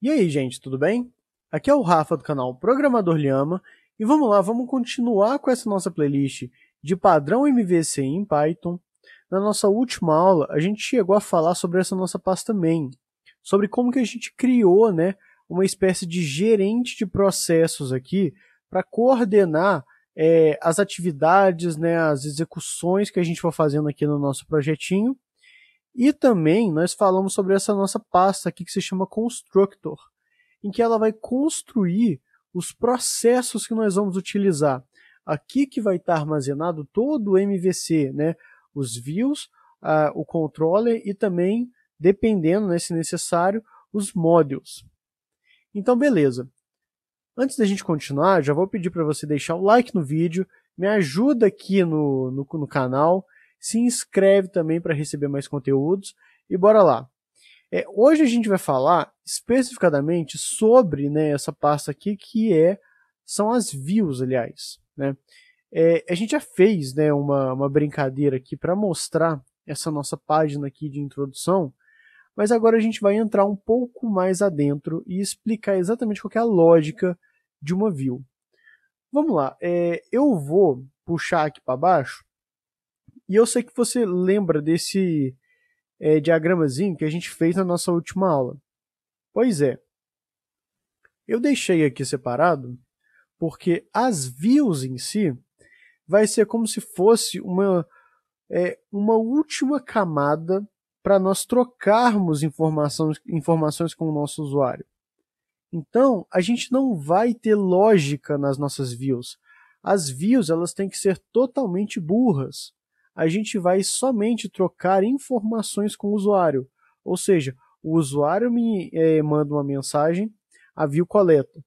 E aí, gente, tudo bem? Aqui é o Rafa do canal Programador Lhama e vamos lá, vamos continuar com essa nossa playlist de padrão MVC em Python. Na nossa última aula, a gente chegou a falar sobre essa nossa pasta main, sobre como que a gente criou, né, uma espécie de gerente de processos aqui para coordenar é, as atividades, né, as execuções que a gente vai fazendo aqui no nosso projetinho e também nós falamos sobre essa nossa pasta aqui que se chama Constructor, em que ela vai construir os processos que nós vamos utilizar. Aqui que vai estar armazenado todo o MVC, né? os views, o controller e também, dependendo, né, se necessário, os modules. Então, beleza. Antes da gente continuar, já vou pedir para você deixar o like no vídeo, me ajuda aqui no, no, no canal, se inscreve também para receber mais conteúdos e bora lá. É, hoje a gente vai falar especificadamente sobre né, essa pasta aqui que é são as views, aliás. Né? É, a gente já fez né, uma, uma brincadeira aqui para mostrar essa nossa página aqui de introdução, mas agora a gente vai entrar um pouco mais adentro e explicar exatamente qual é a lógica de uma view. Vamos lá, é, eu vou puxar aqui para baixo e eu sei que você lembra desse é, diagramazinho que a gente fez na nossa última aula. Pois é. Eu deixei aqui separado porque as views em si vai ser como se fosse uma, é, uma última camada para nós trocarmos informações, informações com o nosso usuário. Então, a gente não vai ter lógica nas nossas views. As views elas têm que ser totalmente burras a gente vai somente trocar informações com o usuário. Ou seja, o usuário me é, manda uma mensagem, a View coleta.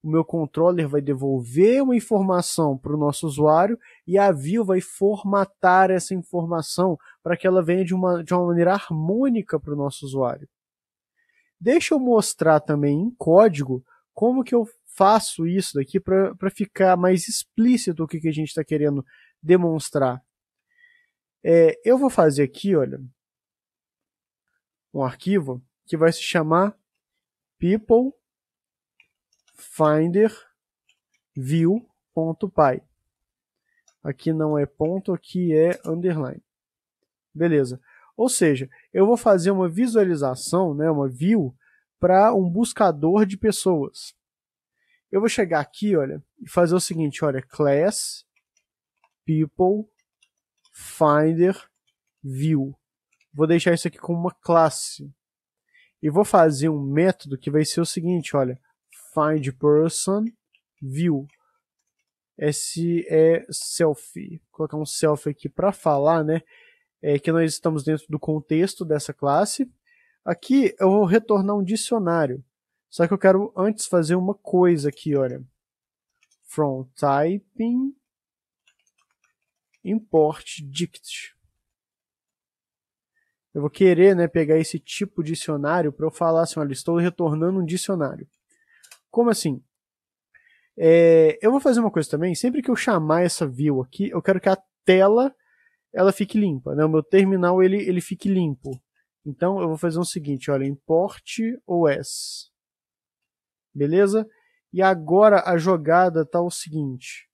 O meu controller vai devolver uma informação para o nosso usuário e a View vai formatar essa informação para que ela venha de uma, de uma maneira harmônica para o nosso usuário. Deixa eu mostrar também em código como que eu faço isso daqui para ficar mais explícito o que, que a gente está querendo demonstrar. É, eu vou fazer aqui, olha, um arquivo que vai se chamar people finder view.py. Aqui não é ponto, aqui é underline. Beleza. Ou seja, eu vou fazer uma visualização, né, uma view, para um buscador de pessoas. Eu vou chegar aqui, olha, e fazer o seguinte, olha, class people Finder View. Vou deixar isso aqui como uma classe. E vou fazer um método que vai ser o seguinte, olha, find person view. Esse é selfie. Vou colocar um selfie aqui para falar, né? É que nós estamos dentro do contexto dessa classe. Aqui eu vou retornar um dicionário. Só que eu quero antes fazer uma coisa aqui, olha. From typing import dict. Eu vou querer né, pegar esse tipo de dicionário para eu falar assim, olha, estou retornando um dicionário. Como assim? É, eu vou fazer uma coisa também, sempre que eu chamar essa view aqui, eu quero que a tela ela fique limpa, né? o meu terminal ele, ele fique limpo. Então eu vou fazer o seguinte, olha, import OS. Beleza? E agora a jogada tá o seguinte,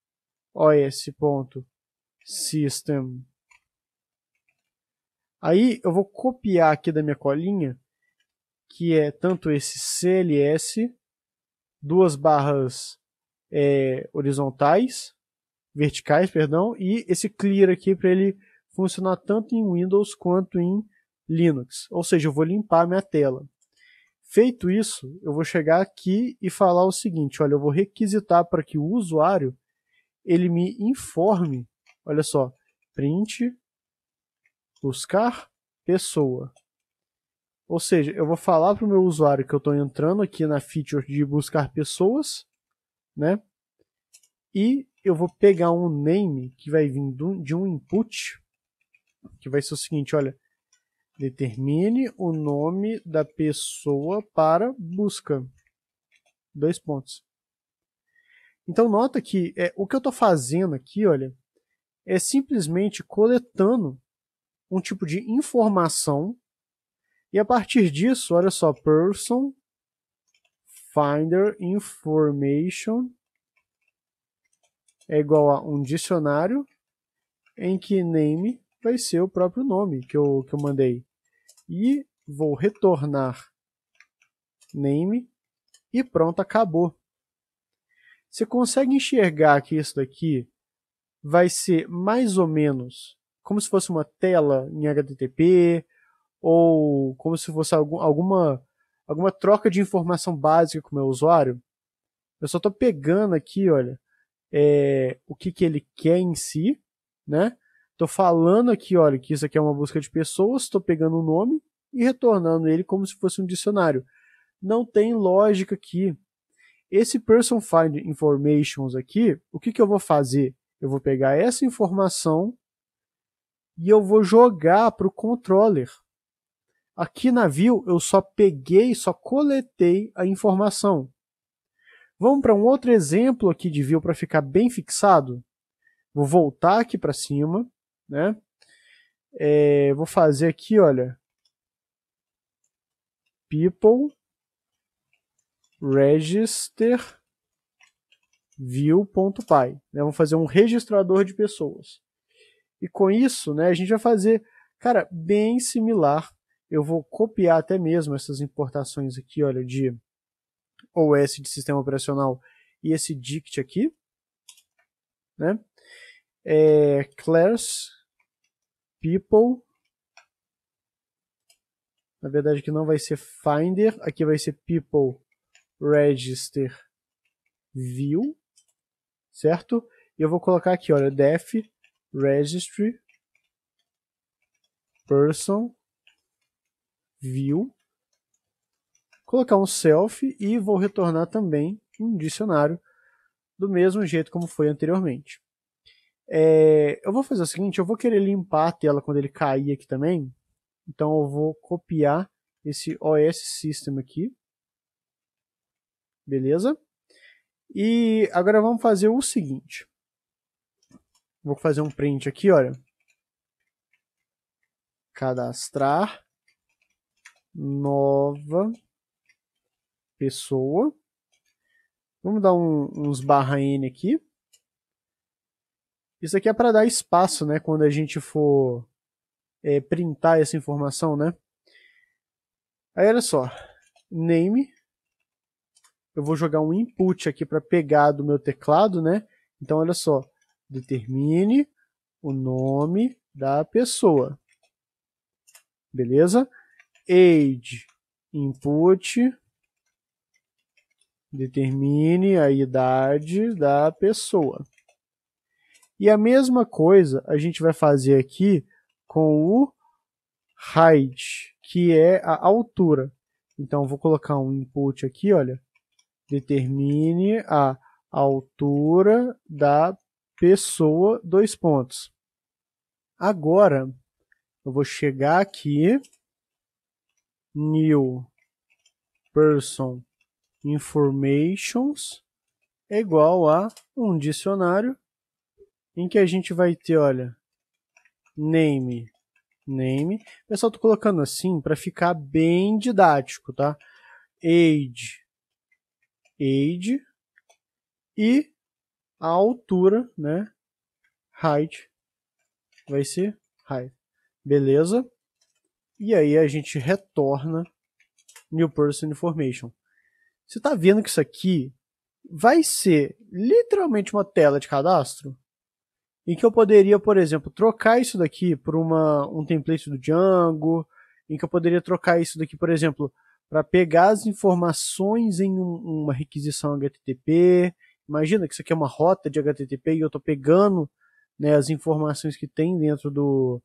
os ponto System. Aí eu vou copiar aqui da minha colinha, que é tanto esse CLS, duas barras é, horizontais, verticais, perdão, e esse clear aqui para ele funcionar tanto em Windows quanto em Linux. Ou seja, eu vou limpar minha tela. Feito isso, eu vou chegar aqui e falar o seguinte, olha, eu vou requisitar para que o usuário ele me informe olha só, print, buscar pessoa. Ou seja, eu vou falar para o meu usuário que eu estou entrando aqui na feature de buscar pessoas, né? E eu vou pegar um name que vai vir de um input, que vai ser o seguinte, olha, determine o nome da pessoa para busca. Dois pontos. Então nota que é, o que eu estou fazendo aqui, olha, é simplesmente coletando um tipo de informação e a partir disso, olha só, person finder information é igual a um dicionário em que name vai ser o próprio nome que eu, que eu mandei. E vou retornar name e pronto, acabou. Você consegue enxergar que isso daqui vai ser mais ou menos como se fosse uma tela em HTTP ou como se fosse algum, alguma, alguma troca de informação básica com o meu usuário. Eu só estou pegando aqui, olha, é, o que, que ele quer em si, né? Estou falando aqui, olha, que isso aqui é uma busca de pessoas, estou pegando o um nome e retornando ele como se fosse um dicionário. Não tem lógica aqui. Esse person find informations aqui, o que, que eu vou fazer? Eu vou pegar essa informação e eu vou jogar para o controller. Aqui na view eu só peguei, só coletei a informação. Vamos para um outro exemplo aqui de view para ficar bem fixado. Vou voltar aqui para cima, né? É, vou fazer aqui, olha, people register view.py. Né? Vamos fazer um registrador de pessoas. E com isso, né, a gente vai fazer, cara, bem similar. Eu vou copiar até mesmo essas importações aqui, olha, de OS de sistema operacional e esse dict aqui, né? É, class people na verdade que não vai ser finder, aqui vai ser people register view certo? E eu vou colocar aqui, olha, def registry person view, colocar um self e vou retornar também um dicionário do mesmo jeito como foi anteriormente. É, eu vou fazer o seguinte, eu vou querer limpar a tela quando ele cair aqui também, então eu vou copiar esse OS System aqui, beleza? E agora vamos fazer o seguinte. Vou fazer um print aqui, olha. Cadastrar nova pessoa. Vamos dar um, uns barra N aqui. Isso aqui é para dar espaço, né? Quando a gente for é, printar essa informação, né? Aí olha só. Name eu vou jogar um input aqui para pegar do meu teclado, né? Então, olha só, determine o nome da pessoa. Beleza? Age, input, determine a idade da pessoa. E a mesma coisa a gente vai fazer aqui com o height, que é a altura. Então, vou colocar um input aqui, olha, Determine a altura da pessoa, dois pontos. Agora, eu vou chegar aqui, new person informations é igual a um dicionário em que a gente vai ter, olha, name, name. Pessoal, tô colocando assim para ficar bem didático, tá? Age, age e a altura, né? Height vai ser height. Beleza? E aí a gente retorna new person information. Você está vendo que isso aqui vai ser literalmente uma tela de cadastro em que eu poderia, por exemplo, trocar isso daqui por uma, um template do Django, em que eu poderia trocar isso daqui, por exemplo, para pegar as informações em um, uma requisição HTTP. Imagina que isso aqui é uma rota de HTTP e eu estou pegando né, as informações que tem dentro do,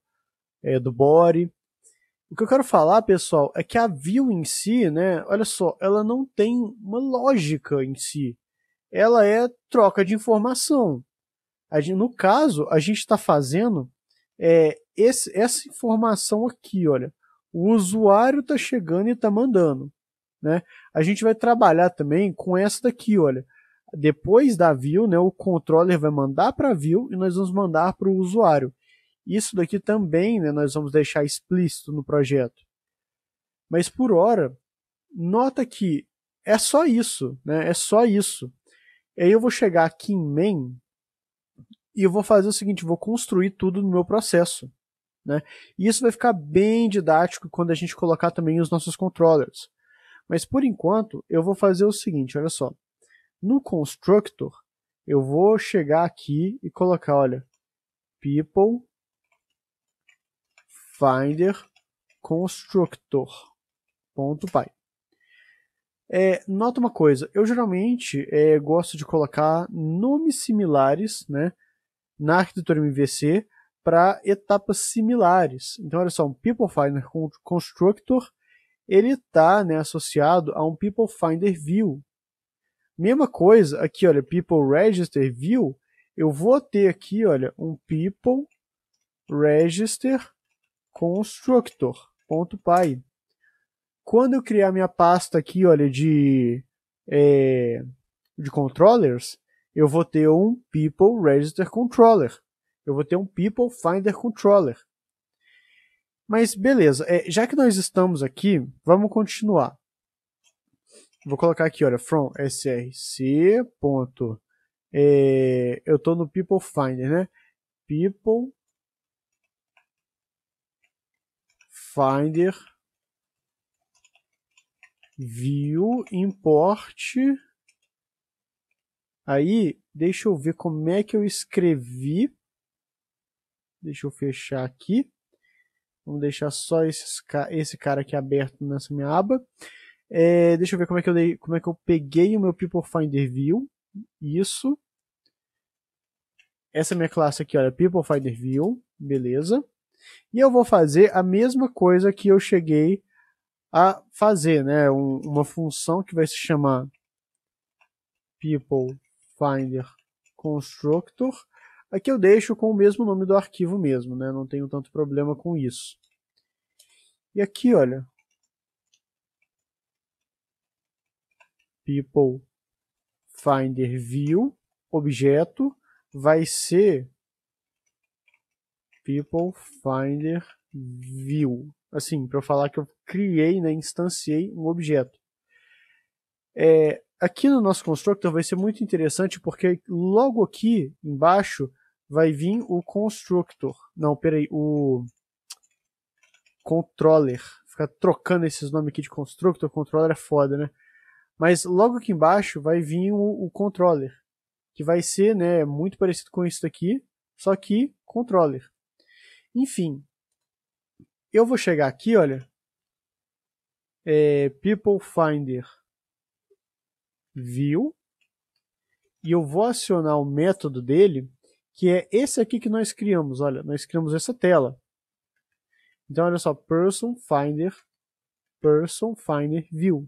é, do body. O que eu quero falar, pessoal, é que a view em si, né, olha só, ela não tem uma lógica em si. Ela é troca de informação. Gente, no caso, a gente está fazendo é, esse, essa informação aqui, olha o usuário está chegando e está mandando. Né? A gente vai trabalhar também com essa daqui, olha. Depois da view, né, o controller vai mandar para a view e nós vamos mandar para o usuário. Isso daqui também né, nós vamos deixar explícito no projeto. Mas por hora, nota que é só isso, né? É só isso. E aí eu vou chegar aqui em main e eu vou fazer o seguinte, vou construir tudo no meu processo. Né? E isso vai ficar bem didático quando a gente colocar também os nossos controllers. Mas por enquanto, eu vou fazer o seguinte, olha só. No constructor, eu vou chegar aqui e colocar, olha, people finder constructor.py. É, nota uma coisa, eu geralmente é, gosto de colocar nomes similares né, na arquitetura MVC para etapas similares. Então, olha só, um People Finder Constructor, ele está né, associado a um People Finder View. Mesma coisa, aqui, olha, People Register View, eu vou ter aqui, olha, um People Register Constructor.py. Quando eu criar minha pasta aqui, olha, de, é, de controllers, eu vou ter um People Register Controller eu vou ter um People Finder Controller. Mas beleza, é, já que nós estamos aqui, vamos continuar. Vou colocar aqui, olha, from src. Ponto, é, eu estou no People Finder, né? People Finder view import. Aí, deixa eu ver como é que eu escrevi Deixa eu fechar aqui. Vamos deixar só esses, esse cara aqui aberto nessa minha aba. É, deixa eu ver como é que eu dei, como é que eu peguei o meu People Finder View. Isso. Essa é minha classe aqui, olha, People Finder View, beleza? E eu vou fazer a mesma coisa que eu cheguei a fazer, né? Um, uma função que vai se chamar People Finder Constructor Aqui é eu deixo com o mesmo nome do arquivo mesmo, né? Não tenho tanto problema com isso. E aqui, olha. People Finder View, objeto, vai ser People Finder View. Assim, para eu falar que eu criei, né, instanciei um objeto. É, aqui no nosso constructor vai ser muito interessante porque logo aqui embaixo vai vir o constructor. Não, peraí, o controller. Ficar trocando esses nomes aqui de constructor, controller é foda, né? Mas logo aqui embaixo vai vir o, o controller, que vai ser, né, muito parecido com isso daqui, só que controller. Enfim, eu vou chegar aqui, olha, é, people finder view e eu vou acionar o método dele que é esse aqui que nós criamos. Olha, nós criamos essa tela. Então, olha só, person finder, person finder view.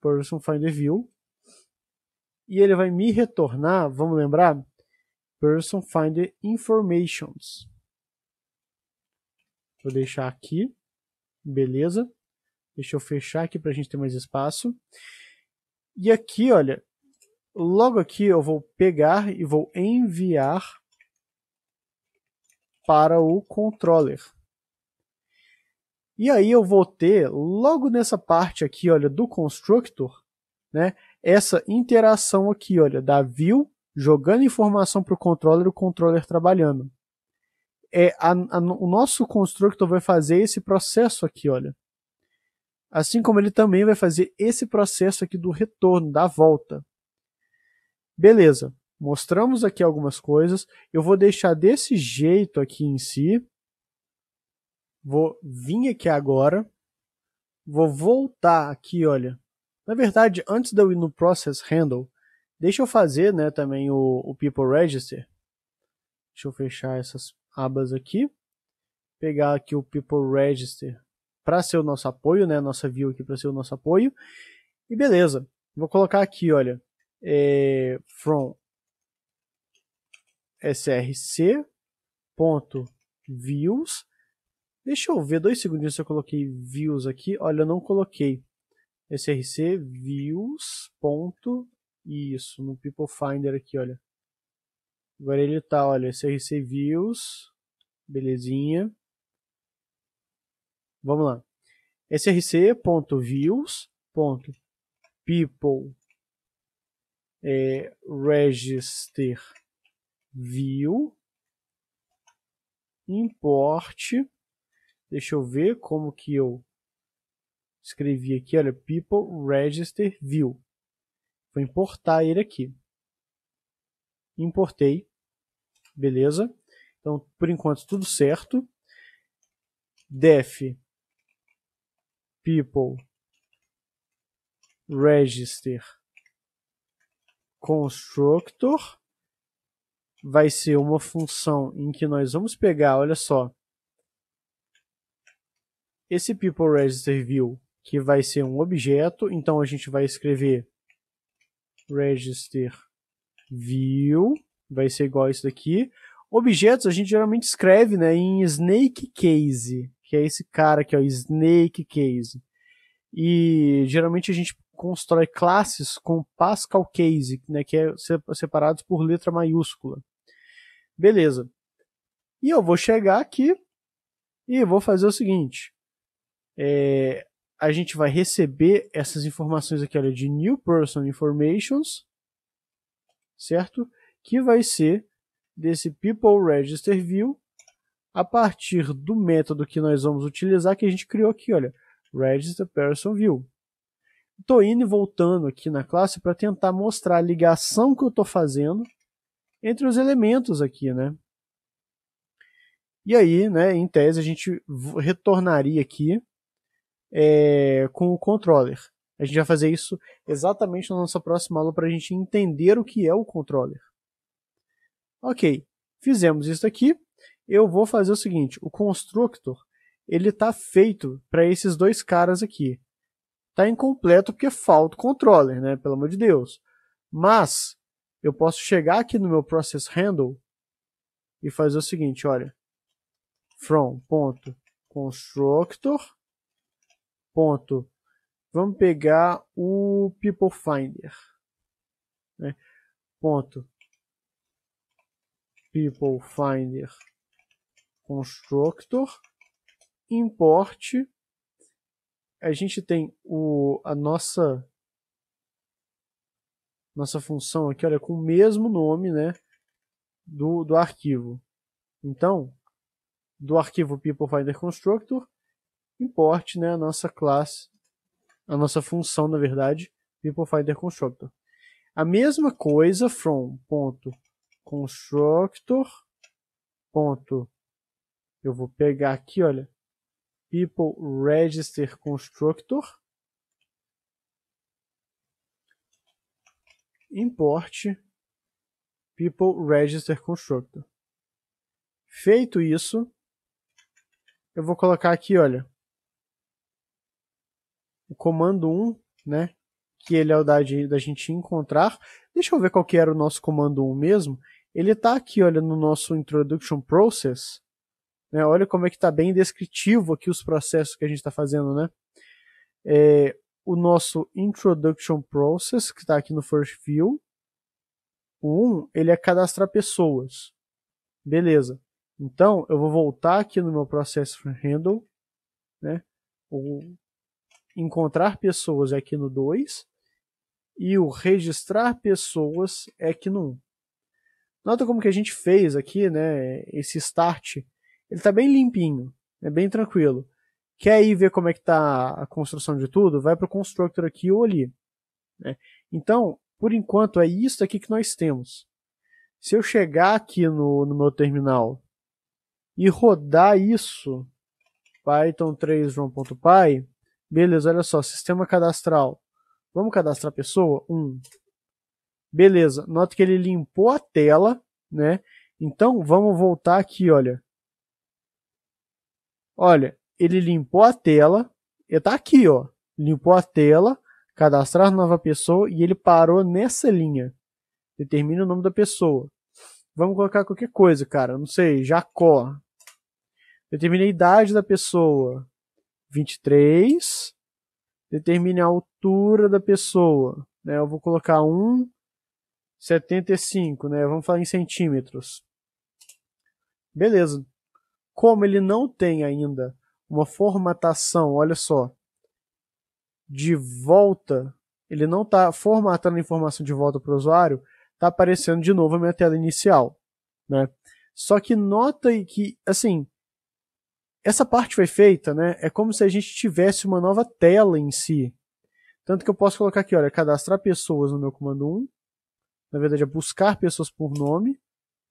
Person finder view. E ele vai me retornar, vamos lembrar, person finder informations. Vou deixar aqui. Beleza. Deixa eu fechar aqui para a gente ter mais espaço. E aqui, olha, Logo aqui eu vou pegar e vou enviar para o controller. E aí eu vou ter, logo nessa parte aqui, olha, do constructor, né, essa interação aqui, olha, da view jogando informação para o controller, o controller trabalhando. É, a, a, o nosso constructor vai fazer esse processo aqui, olha. Assim como ele também vai fazer esse processo aqui do retorno, da volta. Beleza, mostramos aqui algumas coisas. Eu vou deixar desse jeito aqui em si. Vou vir aqui agora. Vou voltar aqui, olha. Na verdade, antes de eu ir no Process Handle, deixa eu fazer né, também o, o People Register. Deixa eu fechar essas abas aqui. Pegar aqui o People Register para ser o nosso apoio, né? Nossa view aqui para ser o nosso apoio. E beleza. Vou colocar aqui, olha é, from src.views. deixa eu ver dois segundinhos se eu coloquei views aqui olha eu não coloquei src views isso no people finder aqui olha agora ele tá olha src views belezinha vamos lá src.views.people é register view import. Deixa eu ver como que eu escrevi aqui, olha, people register view. Vou importar ele aqui. Importei. Beleza? Então, por enquanto tudo certo. def people register constructor vai ser uma função em que nós vamos pegar, olha só, esse people register view, que vai ser um objeto, então a gente vai escrever register view, vai ser igual a isso daqui. Objetos a gente geralmente escreve né, em snake case, que é esse cara aqui, ó, snake case. E geralmente a gente constrói classes com Pascal Case, né, que é separados por letra maiúscula. Beleza. E eu vou chegar aqui e vou fazer o seguinte. É, a gente vai receber essas informações aqui, olha, de New Person Informations, certo? Que vai ser desse People Register View a partir do método que nós vamos utilizar que a gente criou aqui, olha, Register Person View. Estou indo e voltando aqui na classe para tentar mostrar a ligação que eu estou fazendo entre os elementos aqui, né? E aí, né, em tese, a gente retornaria aqui é, com o controller. A gente vai fazer isso exatamente na nossa próxima aula para a gente entender o que é o controller. Ok, fizemos isso aqui. Eu vou fazer o seguinte: o constructor ele está feito para esses dois caras aqui tá incompleto porque falta o controller, né? Pelo amor de Deus. Mas eu posso chegar aqui no meu process handle e fazer o seguinte, olha, from ponto constructor ponto vamos pegar o people finder né? ponto people finder constructor import a gente tem o, a nossa nossa função aqui, olha, com o mesmo nome, né, do, do arquivo. Então, do arquivo people_finder constructor, importe, né, a nossa classe, a nossa função, na verdade, people_finder constructor. A mesma coisa from ponto constructor ponto eu vou pegar aqui, olha, people register constructor import people register constructor. Feito isso, eu vou colocar aqui, olha, o comando 1, né, que ele é o da, da gente encontrar. Deixa eu ver qual que era o nosso comando 1 mesmo. Ele está aqui, olha, no nosso introduction process. Né? Olha como é que está bem descritivo aqui os processos que a gente está fazendo, né? É, o nosso Introduction Process, que está aqui no First View. O 1, ele é cadastrar pessoas. Beleza. Então, eu vou voltar aqui no meu processo handle, né? O encontrar pessoas é aqui no 2 e o registrar pessoas é aqui no 1. Nota como que a gente fez aqui, né, esse start ele tá bem limpinho, é bem tranquilo. Quer ir ver como é que tá a construção de tudo? Vai pro constructor aqui ou ali. Né? Então, por enquanto, é isso aqui que nós temos. Se eu chegar aqui no, no meu terminal e rodar isso, python 3 run.py, beleza, olha só, sistema cadastral. Vamos cadastrar a pessoa? 1. Um. Beleza, nota que ele limpou a tela, né? Então, vamos voltar aqui, olha. Olha, ele limpou a tela, ele tá aqui, ó. Limpou a tela, cadastrar nova pessoa e ele parou nessa linha. Determina o nome da pessoa. Vamos colocar qualquer coisa, cara. Não sei, Jacó. Determina a idade da pessoa. 23. Determine a altura da pessoa. Né? Eu vou colocar 1,75, né? Vamos falar em centímetros. Beleza como ele não tem ainda uma formatação, olha só, de volta, ele não está formatando a informação de volta para o usuário, está aparecendo de novo a minha tela inicial. Né? Só que nota que, assim, essa parte foi feita, né? É como se a gente tivesse uma nova tela em si. Tanto que eu posso colocar aqui, olha, cadastrar pessoas no meu comando 1. Na verdade, é buscar pessoas por nome,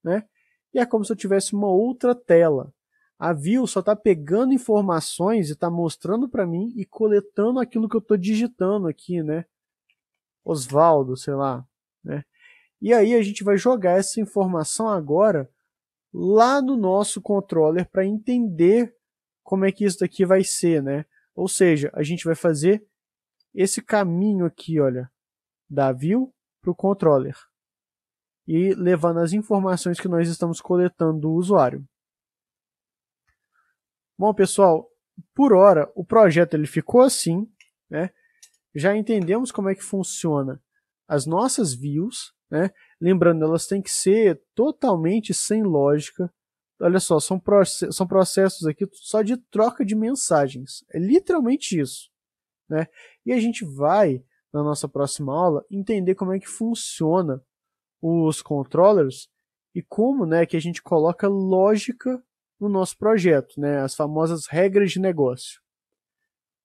né? E é como se eu tivesse uma outra tela. A View só está pegando informações e está mostrando para mim e coletando aquilo que eu estou digitando aqui, né? Osvaldo, sei lá, né? E aí a gente vai jogar essa informação agora lá no nosso controller para entender como é que isso daqui vai ser, né? Ou seja, a gente vai fazer esse caminho aqui, olha, da view para o controller e levando as informações que nós estamos coletando do usuário. Bom, pessoal, por hora o projeto ele ficou assim, né? Já entendemos como é que funciona as nossas views, né? Lembrando, elas têm que ser totalmente sem lógica. Olha só, são, são processos aqui só de troca de mensagens. É literalmente isso, né? E a gente vai na nossa próxima aula entender como é que funciona os controllers e como, né, que a gente coloca lógica no nosso projeto, né? As famosas regras de negócio.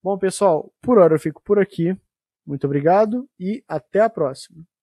Bom, pessoal, por hora eu fico por aqui. Muito obrigado e até a próxima.